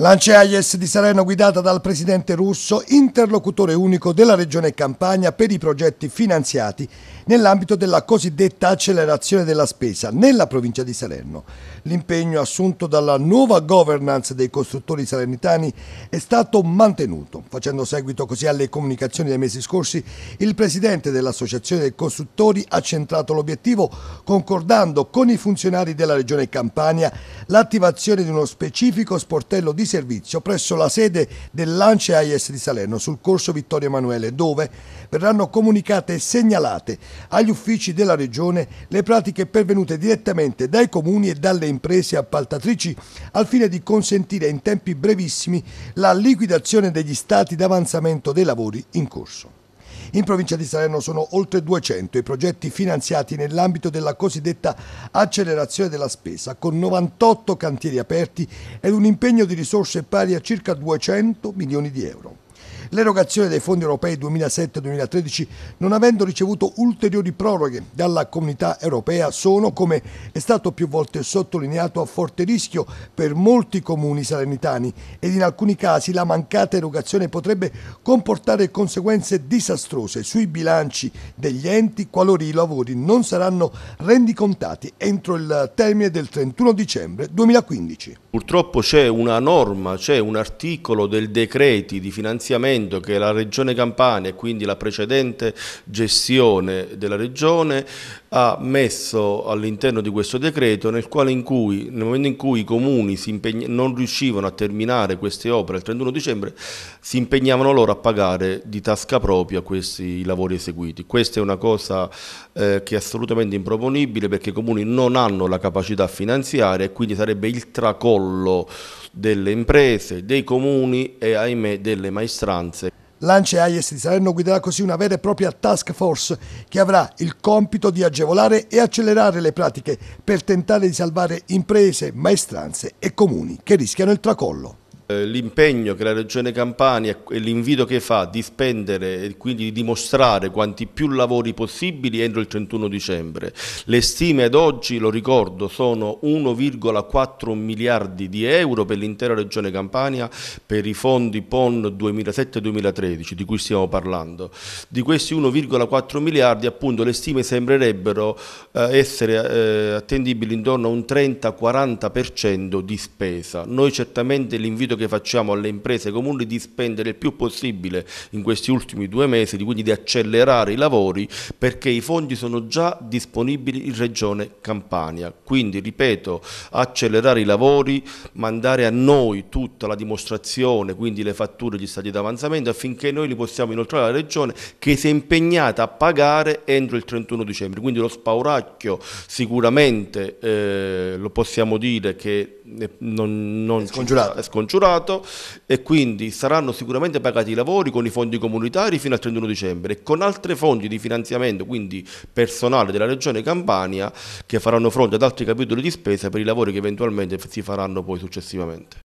Lance L'Anceaies di Salerno guidata dal presidente russo, interlocutore unico della regione Campania per i progetti finanziati nell'ambito della cosiddetta accelerazione della spesa nella provincia di Salerno. L'impegno assunto dalla nuova governance dei costruttori salernitani è stato mantenuto. Facendo seguito così alle comunicazioni dei mesi scorsi, il presidente dell'Associazione dei costruttori ha centrato l'obiettivo concordando con i funzionari della regione Campania l'attivazione di uno specifico sportello di servizio presso la sede del Lance AIS di Salerno sul corso Vittorio Emanuele, dove verranno comunicate e segnalate agli uffici della Regione le pratiche pervenute direttamente dai comuni e dalle imprese appaltatrici al fine di consentire in tempi brevissimi la liquidazione degli stati d'avanzamento dei lavori in corso. In provincia di Salerno sono oltre 200 i progetti finanziati nell'ambito della cosiddetta accelerazione della spesa, con 98 cantieri aperti ed un impegno di risorse pari a circa 200 milioni di euro l'erogazione dei fondi europei 2007-2013, non avendo ricevuto ulteriori proroghe dalla comunità europea, sono, come è stato più volte sottolineato, a forte rischio per molti comuni salernitani ed in alcuni casi la mancata erogazione potrebbe comportare conseguenze disastrose sui bilanci degli enti qualora i lavori non saranno rendicontati entro il termine del 31 dicembre 2015. Purtroppo c'è una norma, c'è un articolo del decreti di finanziamento momento che la Regione Campania e quindi la precedente gestione della Regione ha messo all'interno di questo decreto nel, cui, nel momento in cui i comuni non riuscivano a terminare queste opere il 31 dicembre si impegnavano loro a pagare di tasca propria questi lavori eseguiti. Questa è una cosa eh, che è assolutamente improponibile perché i comuni non hanno la capacità finanziaria e quindi sarebbe il tracollo delle imprese, dei comuni e ahimè delle maestranze minoranze. L'ANCE AIS di Salerno guiderà così una vera e propria task force che avrà il compito di agevolare e accelerare le pratiche per tentare di salvare imprese, maestranze e comuni che rischiano il tracollo. Eh, l'impegno che la Regione Campania e l'invito che fa di spendere e quindi di dimostrare quanti più lavori possibili entro il 31 dicembre. Le stime ad oggi, lo ricordo, sono 1,4 miliardi di euro per l'intera Regione Campania per i fondi PON 2007-2013 di cui stiamo parlando. Di questi 1,4 miliardi appunto le stime sembrerebbero eh, essere eh, attendibili intorno a un 30-40% di spesa. Noi certamente l'invito invito che facciamo alle imprese comuni di spendere il più possibile in questi ultimi due mesi, quindi di accelerare i lavori perché i fondi sono già disponibili in Regione Campania. Quindi, ripeto, accelerare i lavori, mandare a noi tutta la dimostrazione, quindi le fatture, di stati d'avanzamento affinché noi li possiamo inoltrare alla Regione che si è impegnata a pagare entro il 31 dicembre. Quindi lo spauracchio sicuramente eh, lo possiamo dire che non, non scongiurato. scongiurato. e quindi saranno sicuramente pagati i lavori con i fondi comunitari fino al 31 dicembre e con altre fonti di finanziamento, quindi personale della Regione Campania, che faranno fronte ad altri capitoli di spesa per i lavori che eventualmente si faranno poi successivamente.